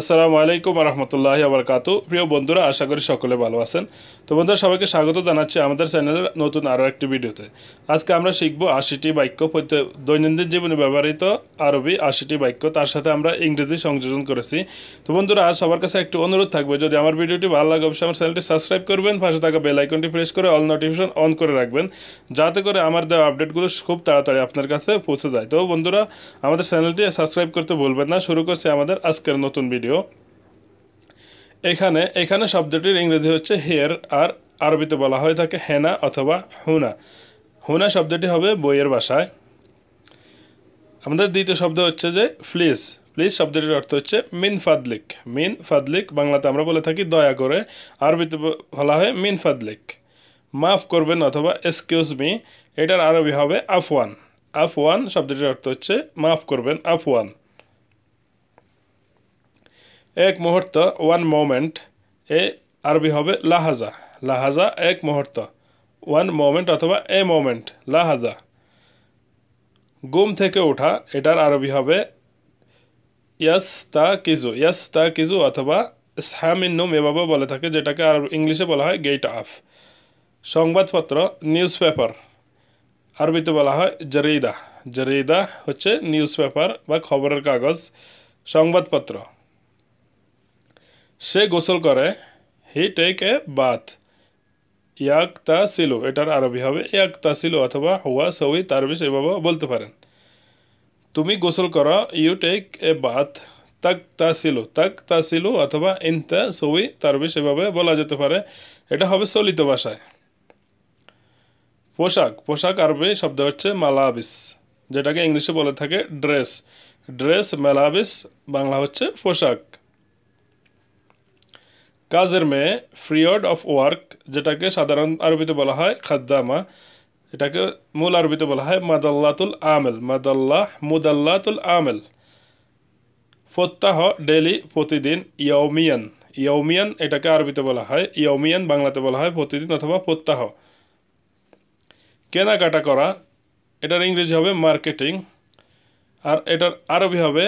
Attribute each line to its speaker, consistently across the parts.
Speaker 1: আসসালামু আলাইকুম রহমতুল্লাহ আবরকাত প্রিয় বন্ধুরা আশা করি সকলে ভালো আছেন তো বন্ধুরা সবাইকে স্বাগত জানাচ্ছি আমাদের চ্যানেলের নতুন আরও একটি ভিডিওতে আজকে আমরা শিখবো আশিটি বাক্য দৈনন্দিন জীবনে ব্যবহৃত আরবি আশিটি বাক্য তার সাথে আমরা ইংরেজি সংযোজন করেছি তো বন্ধুরা সবার কাছে একটি অনুরোধ থাকবে যদি আমার ভিডিওটি ভালো লাগে অবশ্যই আমার চ্যানেলটি সাবস্ক্রাইব করবেন পাশে থাকা বেল আইকনটি প্রেস করে অল নোটিফিকেশন অন করে রাখবেন যাতে করে আমার দেওয়া আপডেটগুলো খুব তাড়াতাড়ি আপনার কাছে পৌঁছে যায় তো বন্ধুরা আমাদের চ্যানেলটি সাবস্ক্রাইব করতে ভুলবেন না শুরু করছি আমাদের আজকের নতুন ভিডিও ভিডিও এখানে এখানে শব্দটির ইংরেজি হচ্ছে হেয়ার আর আরবিতে বলা হয় থাকে হেনা অথবা হুনা হুনা শব্দটি হবে বইয়ের ভাষায় আমাদের দ্বিতীয় শব্দ হচ্ছে যে ফ্লিজ প্লিজ শব্দটির অর্থ হচ্ছে মিন ফাদলিক মিন ফাদলিক বাংলাতে আমরা বলে থাকি দয়া করে আরবিতে বলা হয় মিন ফাদলিক মাফ করবেন অথবা এক্সকিউজ মি এটার আরবি হবে আফওয়ান আফওয়ান শব্দটির অর্থ হচ্ছে মাফ করবেন আফওয়ান এক মুহূর্ত ওয়ান মোমেন্ট এ আরবি হবে লাহাজা লাহাজা এক মুহূর্ত ওয়ান মোমেন্ট অথবা এ মোমেন্ট লাহাজা গুম থেকে ওঠা এটার আরবি হবে ইয়াস তা কিজু ইয়াস তা কিজু অথবা স্যামিন নুম এভাবে বলে থাকে যেটাকে আর ইংলিশে বলা হয় গেট আফ সংবাদপত্র নিউজ পেপার আরবিতে বলা হয় জরিদা জরিদা হচ্ছে নিউজ পেপার বা খবরের কাগজ সংবাদপত্র সে গোসল করে হি টেক এ বাথ ইয়াক তা সিলু এটার আরবি হবে ইয়াক তা সিলু অথবা হুয়া সউই তারবিশ এভাবে বলতে পারেন তুমি গোসল করো ইউ টেক এ বাথ তাক তা সিলু তাক তা সিলু অথবা ইনতা তার তারবিশ এভাবে বলা যেতে পারে এটা হবে চলিত ভাষায় পোশাক পোশাক আরবি শব্দ হচ্ছে মালাবিস যেটাকে ইংলিশে বলে থাকে ড্রেস ড্রেস মেলাবিস বাংলা হচ্ছে পোশাক কাজের মেয়ে ফ্রিয়ড অফ ওয়ার্ক যেটাকে সাধারণ আরবিতে বলা হয় খাদ্দামা এটাকে মূল আরবিতে বলা হয় মাদাল্লাতুল আমেল মাদাল্লাহ মুদাল্লাতুল আমেল ফোত্তাহ ডেলি প্রতিদিন ইয়মিয়ান ইয়ৌমিয়ান এটাকে আরবিতে বলা হয় ইয়ৌমিয়ান বাংলাতে বলা হয় প্রতিদিন অথবা প্রত্যাহ কেনাকাটা করা এটার ইংরেজি হবে মার্কেটিং আর এটার আরবি হবে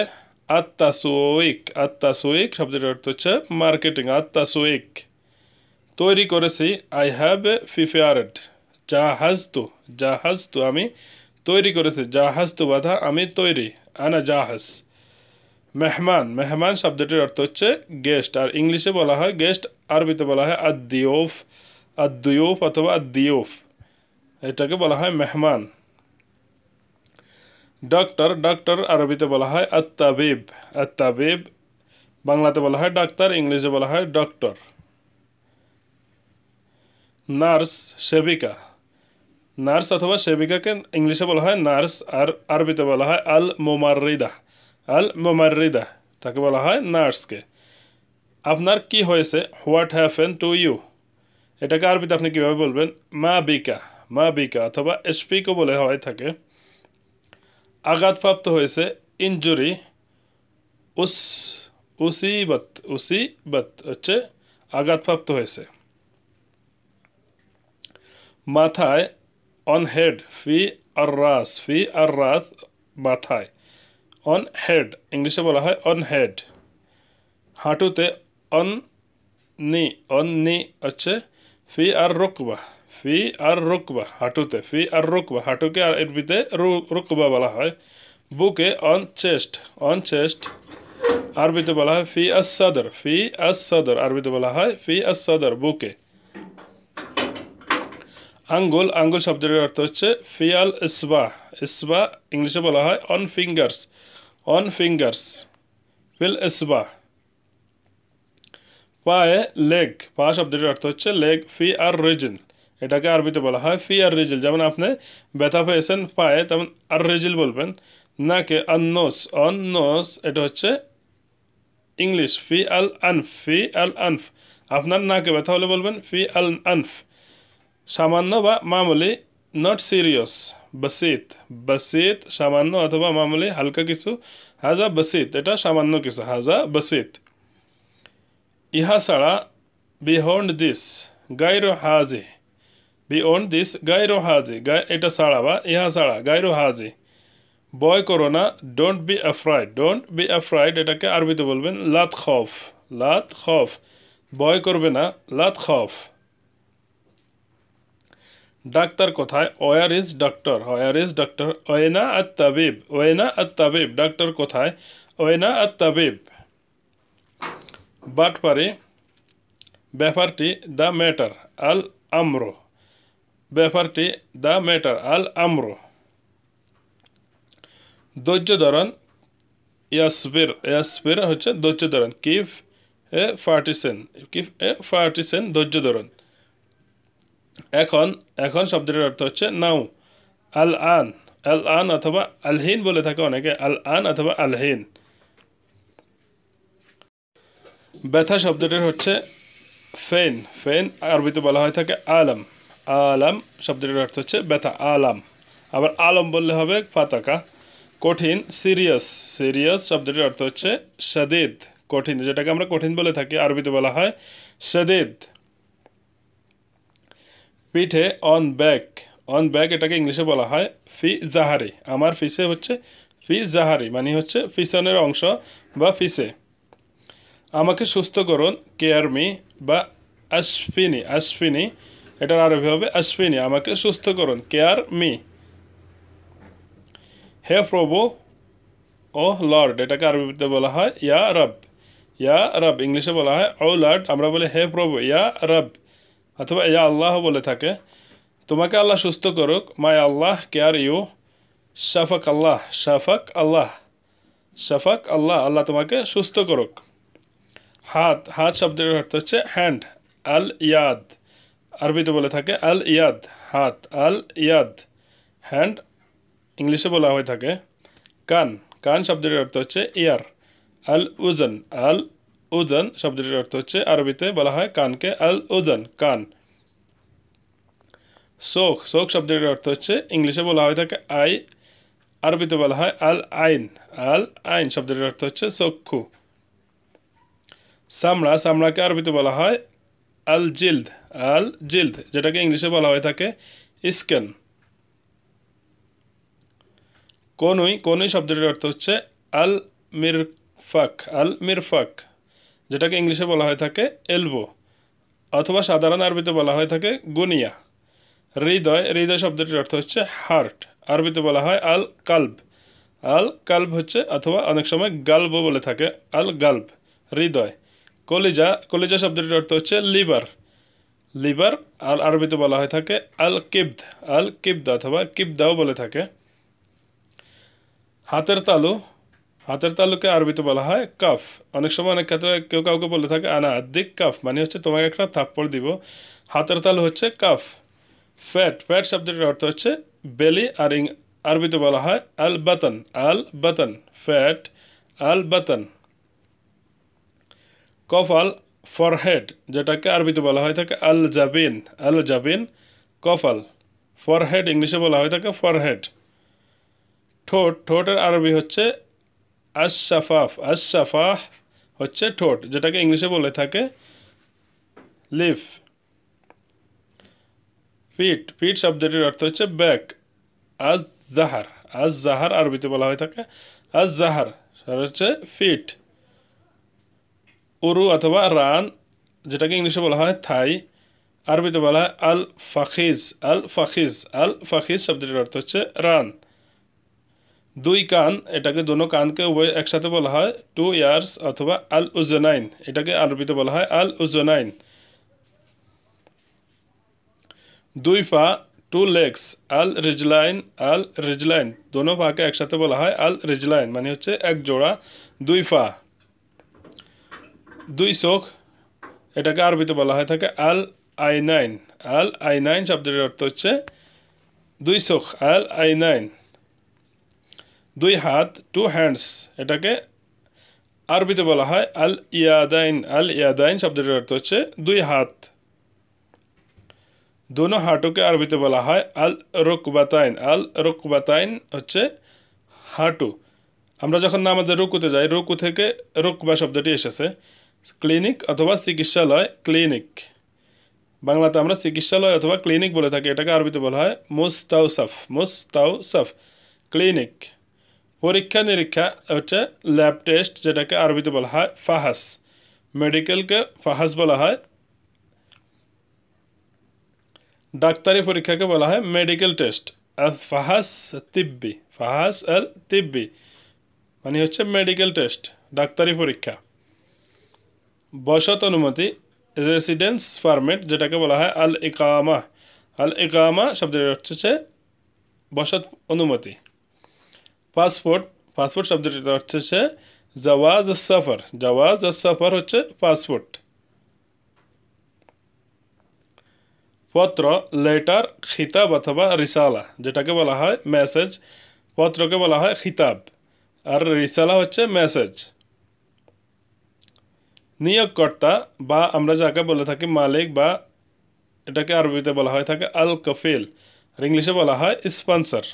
Speaker 1: আত্মাসোয়েক আত্মাসোয়েক শব্দটির অর্থ হচ্ছে মার্কেটিং আত্মাসোয়েক তৈরি করেছি আই হ্যাভ এ ফিফেয়ারেড জাহাজতু জাহাজতু আমি তৈরি করেছি জাহাজতু বাধা আমি তৈরি আনা জাহাজ মেহমান মেহমান শব্দটির অর্থ হচ্ছে গেস্ট আর ইংলিশে বলা হয় গেস্ট আরবিতে বলা হয় আদিওফ আদ্দুয়ুফ অথবা আদিওফ এটাকে বলা হয় মেহমান ডাক্তার ডাক্তার আরবিতে বলা হয় আত্তাবিব আত্তাবিব বাংলাতে বলা হয় ডাক্তার ইংলিশে বলা হয় ডক্টর নার্স সেবিকা নার্স অথবা সেবিকাকে ইংলিশে বলা হয় নার্স আর আরবিতে বলা হয় আল মোমারিদা আল মোমারিদা তাকে বলা হয় নার্সকে আপনার কি হয়েছে হোয়াট হ্যাপেন টু ইউ এটাকে আরবিতে আপনি কীভাবে বলবেন মা বিকা মা বিকা অথবা এসপিকো বলে হয় থাকে আগত প্রাপ্ত হইছে ইনজুরি উস উসি বত উসি বত আচ্ছা আগত প্রাপ্ত হইছে মাথায় অন হেড ফি আররাস ফি আররাস মাথায় অন হেড ইংলিশে বলা হয় অন হেড হাঁটুতে অন নি অন নি আচ্ছা ফি আর রুকবা ফি আর রুকবা হাঁটুতে ফি আর রুকবা হাঁটুকে আর আরবিতে রুকবা বলা হয় বুকে অন চেস্ট অন চেস্ট আরবিতে বলা হয় ফি আস সদর ফি আস সদর আরবিতে বলা হয় ফি আস সদর বুকে আঙ্গুল আঙ্গুল শব্দের অর্থ হচ্ছে ফিয়াল ইসবা ইসবা ইংলিশে বলা হয় অন ফিঙ্গার্স অন ফিঙ্গার্স ফিল ইসবা পায়ে লেগ পা শব্দের অর্থ হচ্ছে লেগ ফি আর রিজন এটাকে আরবিতে বলা হয় ফি আর রেজিল যেমন আপনি ব্যথা পেয়েছেন পায়ে তেমন আর রেজিল বলবেন নাকে আন্নোস অন্নোস এটা হচ্ছে ইংলিশ ফি আল আনফ ফি আল আনফ আপনার নাকে ব্যথা হলে বলবেন ফি আল আনফ সামান্য বা মামুলি নট সিরিয়াস বসিত বাসিত সামান্য অথবা মামুলি হালকা কিছু হাজা বসিত এটা সামান্য কিছু হাজা বসিত ইহা ছাড়া বিহন্ড দিস গাইর হাজি বিওন দিস গাইরো হাজি এটা ছাড়া বা ইহা ছাড়া গাইরো হাজি বয় করো না don't be afraid don't be afraid এটাকে আরবিতে বলবেন লাত খফ লাত খফ বয় করবে না লাত খফ ডাক্তার কোথায় where is doctor where is doctor ওয়েনা আত তাবিব ওয়েনা আত তাবিব ডাক্তার কোথায় ওয়েনা আত তাবিব বাটপারি ব্যাপারটি দ্য ম্যাটার আল আমরো ব্যাপারটি দ্য ম্যাটার আল আমর ধৈর্য ধরন ইয়াসবির ইয়াসবির হচ্ছে ধৈর্য ধরন কিফ এ ফার্টিসেন কিফ এ ফার্টিসেন ধৈর্য ধরন এখন এখন শব্দটির অর্থ হচ্ছে নাও আল আন আল আন অথবা আলহীন বলে থাকে অনেকে আল আন অথবা আলহীন ব্যথা শব্দটির হচ্ছে ফেন ফেন আরবিতে বলা হয় থাকে আলম আলাম শব্দটির অর্থ হচ্ছে ব্যথা আলাম আবার আলম বললে হবে ফাতাকা কঠিন সিরিয়াস সিরিয়াস শব্দটির অর্থ হচ্ছে সদেদ কঠিন যেটাকে আমরা কঠিন বলে থাকি আরবিতে বলা হয় সদেদ পিঠে অন ব্যাক অন ব্যাক এটাকে ইংলিশে বলা হয় ফি জাহারি আমার ফিসে হচ্ছে ফি জাহারি মানে হচ্ছে ফিসনের অংশ বা ফিসে আমাকে সুস্থ করুন কেয়ারমি বা আশফিনি আশফিনি এটার আরবি হবে আশ্বিনী আমাকে সুস্থ করুন কেয়ার মি হে প্রভু ও লর্ড এটাকে আরবিতে বলা হয় ইয়া রব ইয়া রব ইংলিশে বলা হয় ও লর্ড আমরা বলি হে প্রভু ইয়া রব অথবা ইয়া আল্লাহ বলে থাকে তোমাকে আল্লাহ সুস্থ করুক মাই আল্লাহ কেয়ার ইউ শাফাক আল্লাহ শাফাক আল্লাহ শাফাক আল্লাহ আল্লাহ তোমাকে সুস্থ করুক হাত হাত শব্দের অর্থ হচ্ছে হ্যান্ড আল ইয়াদ আরবিতে বলে থাকে আল ইয়াদ হাত আল ইয়াদ হ্যান্ড ইংলিশে বলা হয়ে থাকে কান কান শব্দটির অর্থ হচ্ছে ইয়ার আল উজন আল উজন শব্দটির অর্থ হচ্ছে আরবিতে বলা হয় কানকে আল উজন কান শোক শোক শব্দটির অর্থ হচ্ছে ইংলিশে বলা হয়ে থাকে আই আরবিতে বলা হয় আল আইন আল আইন শব্দটির অর্থ হচ্ছে চক্ষু সামড়া সামড়াকে আরবিতে বলা হয় আল জিল্দ আল জিল্দ যেটাকে ইংলিশে বলা হয়ে থাকে স্কেন কনুই কনুই শব্দটির অর্থ হচ্ছে আল মিরফাক আল মিরফাক যেটাকে ইংলিশে বলা হয়ে থাকে এলবো অথবা সাধারণ আরবিতে বলা হয়ে থাকে গুনিয়া হৃদয় হৃদয় শব্দটির অর্থ হচ্ছে হার্ট আরবিতে বলা হয় আল কাল্ব আল কাল্ব হচ্ছে অথবা অনেক সময় গাল্বও বলে থাকে আল গাল্ব হৃদয় কলিজা কলিজা শব্দটির অর্থ হচ্ছে লিভার লিভার আল আরবিতে বলা হয় থাকে আল কিবদ আল কিবদ অথবা কিবদাও বলে থাকে হাতের তালু হাতের তালুকে আরবিতে বলা হয় কাফ অনেক সময় অনেক ক্ষেত্রে কেউ কাউকে বলে থাকে আনা আদ্দিক কাফ মানে হচ্ছে তোমাকে একটা থাপ্পড় দিব হাতের তালু হচ্ছে কাফ ফ্যাট ফ্যাট শব্দটির অর্থ হচ্ছে বেলি আর ইং আরবিতে বলা হয় আল বাতন আল বাতন ফ্যাট আল বাতন কফাল ফরহেড যেটাকে আরবিতে বলা হয় থাকে আল জাবিন আল জাবিন কপাল ফরহেড ইংলিশে বলা হয় থাকে ফরহেড ঠোঁট ঠোঁটের আরবি হচ্ছে আশাফাফ আশাফাহ হচ্ছে ঠোঁট যেটাকে ইংলিশে বলে থাকে লিফ পিট পিট শব্দটির অর্থ হচ্ছে ব্যাক আজ জাহার আজ জাহার আরবিতে বলা হয় থাকে আজ জাহার হচ্ছে ফিট উরু অথবা রান যেটাকে ইংলিশে বলা হয় থাই আরবিতে বলা হয় আল ফাখিজ আল ফাখিজ আল ফাখিজ শব্দটির অর্থ হচ্ছে রান দুই কান এটাকে দুনো কানকে উভয় একসাথে বলা হয় টু ইয়ার্স অথবা আল উজ্জনাইন এটাকে আরবিতে বলা হয় আল উজ্জনাইন দুই পা টু লেগস আল রিজলাইন আল রিজলাইন দোনো পাকে একসাথে বলা হয় আল রিজলাইন মানে হচ্ছে এক জোড়া দুই পা দুই চোখ এটাকে আরবিতে বলা হয় থাকে আল আই নাইন আল আই নাইন শব্দের অর্থ হচ্ছে দুই চোখ আল আই নাইন দুই হাত টু হ্যান্ডস এটাকে আরবিতে বলা হয় আল ইয়াদাইন আল ইয়াদাইন শব্দের অর্থ হচ্ছে দুই হাত দোনো হাঁটুকে আরবিতে বলা হয় আল রুকবাতাইন আল রুকবাতাইন হচ্ছে হাঁটু আমরা যখন আমাদের রুকুতে যাই রুকু থেকে রুকবা শব্দটি এসেছে ক্লিনিক অথবা চিকিৎসালয় ক্লিনিক বাংলাতে আমরা চিকিৎসালয় অথবা ক্লিনিক বলে থাকি এটাকে আরবিতে বলা হয় মুস্তাউসাফ মুস্তাউসাফ ক্লিনিক পরীক্ষা নিরীক্ষা হচ্ছে ল্যাব টেস্ট যেটাকে আরবিতে বলা হয় ফাহাস মেডিকেলকে ফাহাস বলা হয় ডাক্তারি পরীক্ষাকে বলা হয় মেডিকেল টেস্ট ফাহাস তিব্বি ফাহাস আল তিব্বি মানে হচ্ছে মেডিকেল টেস্ট ডাক্তারি পরীক্ষা বসত অনুমতি রেসিডেন্স পারমিট যেটাকে বলা হয় আল ইকামা আল ইকামা শব্দের অর্থ হচ্ছে বসত অনুমতি পাসপোর্ট পাসপোর্ট শব্দটির অর্থ হচ্ছে জওয়াজ সফর জওয়াজ সফর হচ্ছে পাসপোর্ট পত্র লেটার খিতাব অথবা রিসালা যেটাকে বলা হয় মেসেজ পত্রকে বলা হয় খিতাব আর রিসালা হচ্ছে মেসেজ নিয়োগকর্তা বা আমরা যাকে বলে থাকি মালিক বা এটাকে আরবিতে বলা হয় থাকে আল কফিল আর ইংলিশে বলা হয় স্পন্সর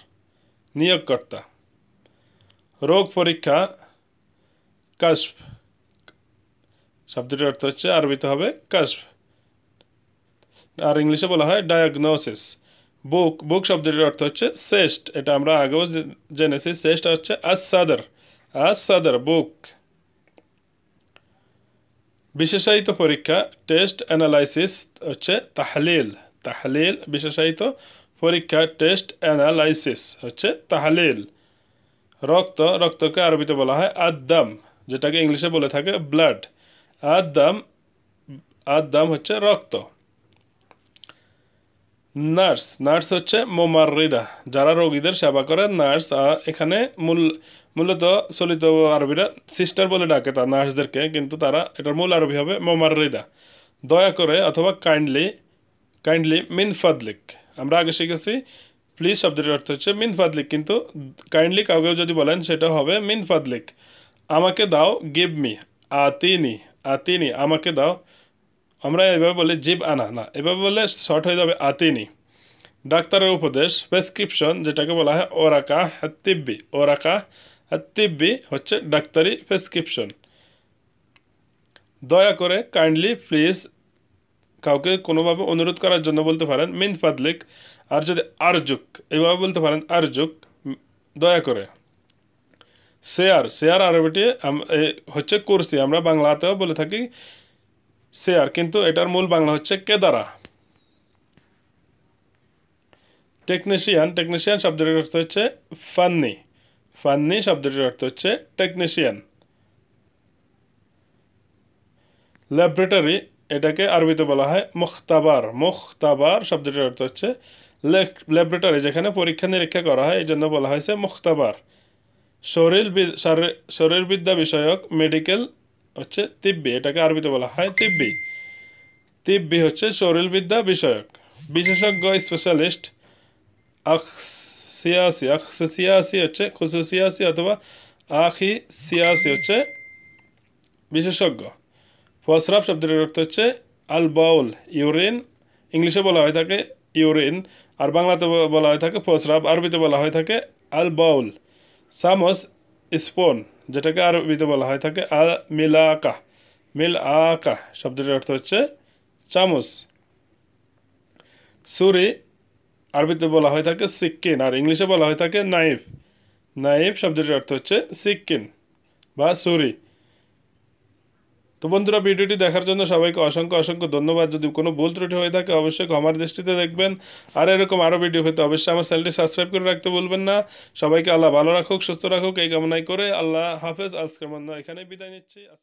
Speaker 1: নিয়োগকর্তা রোগ পরীক্ষা কাশফ শব্দটির অর্থ হচ্ছে আরবিতে হবে কাশফ আর ইংলিশে বলা হয় ডায়াগনোসিস বুক বুক শব্দটির অর্থ হচ্ছে সেস্ট এটা আমরা আগেও জেনেছি সেস্ট হচ্ছে আসাদার আসাদার বুক বিশেষায়িত পরীক্ষা টেস্ট অ্যানালাইসিস হচ্ছে তাহলিল তাহলিল বিশেষায়িত পরীক্ষা টেস্ট অ্যানালাইসিস হচ্ছে তাহলিল রক্ত রক্তকে আরবিতে বলা হয় আদাম যেটাকে ইংলিশে বলে থাকে ব্লাড আদাম আদাম হচ্ছে রক্ত নার্স নার্স হচ্ছে মোমাররিদা যারা রোগীদের সেবা করে নার্স এখানে মূল মূলত চলিত আরবিরা সিস্টার বলে ডাকে তা নার্সদেরকে কিন্তু তারা এটার মূল আরবি হবে মোমাররিদা দয়া করে অথবা কাইন্ডলি কাইন্ডলি মিন ফাদলিক আমরা আগে শিখেছি প্লিজ শব্দটির অর্থ হচ্ছে মিন ফাদলিক কিন্তু কাইন্ডলি কাউকে যদি বলেন সেটা হবে মিন ফাদলিক আমাকে দাও গিভ মি আতিনি আতিনি আমাকে দাও আমরা এভাবে বলি জীব আনা না এভাবে বলে শর্ট হয়ে যাবে আতিনি ডাক্তারের উপদেশ প্রেসক্রিপশন যেটাকে বলা হয় ওরাকা হাত্তিব্বি ওরাকা হাত্তিব্বি হচ্ছে ডাক্তারি প্রেসক্রিপশন দয়া করে কাইন্ডলি প্লিজ কাউকে কোনোভাবে অনুরোধ করার জন্য বলতে পারেন মিন ফাদলিক আর যদি আরজুক এইভাবে বলতে পারেন আরজুক দয়া করে শেয়ার শেয়ার আরবিটি হচ্ছে কুরসি আমরা বাংলাতেও বলে থাকি শেয়ার কিন্তু এটার মূল বাংলা হচ্ছে কেদারা টেকনিশিয়ান টেকনিশিয়ান শব্দটির অর্থ হচ্ছে ফান্নি ফান্নি শব্দটির অর্থ হচ্ছে টেকনিশিয়ান ল্যাবরেটরি এটাকে আরবিতে বলা হয় মুখতাবার মুখতাবার শব্দটির অর্থ হচ্ছে ল্যাবরেটরি যেখানে পরীক্ষা নিরীক্ষা করা হয় এই জন্য বলা হয়েছে মুখতাবার শরীর শরীরবিদ্যা বিষয়ক মেডিকেল হচ্ছে তিব্বি এটাকে আরবিতে বলা হয় তিব্বি তিব্বি হচ্ছে শরীরবিদ্যা বিষয়ক বিশেষজ্ঞ স্পেশালিস্ট আখসিয়াসি আখসিয়াসি হচ্ছে খুসুসিয়াসি অথবা আখি সিয়াসি হচ্ছে বিশেষজ্ঞ ফসরাব শব্দের অর্থ হচ্ছে আল বাউল ইউরিন ইংলিশে বলা হয় থাকে ইউরিন আর বাংলাতে বলা হয় থাকে ফসরাফ আরবিতে বলা হয় থাকে আল বাউল সামস স্পন যেটাকে আরবিতে বলা হয় থাকে মিল মিলাকা মিল আকা শব্দটির অর্থ হচ্ছে চামচ সুরি আরবিতে বলা হয় থাকে সিকিন আর ইংলিশে বলা হয় থাকে নাইফ নাইফ শব্দটির অর্থ হচ্ছে সিকিন বা সুরি তো বন্ধুরা ভিডিওটি দেখার জন্য সবাইকে অসংখ্য অসংখ্য ধন্যবাদ যদি কোনো ভুল ত্রুটি হয়ে থাকে অবশ্যই আমার দৃষ্টিতে দেখবেন আর এরকম আরও ভিডিও পেতে অবশ্যই আমার চ্যানেলটি সাবস্ক্রাইব করে রাখতে বলবেন না সবাইকে আল্লাহ ভালো রাখুক সুস্থ রাখুক এই কামনাই করে আল্লাহ হাফেজ আজকের মন্য এখানে বিদায় নিচ্ছি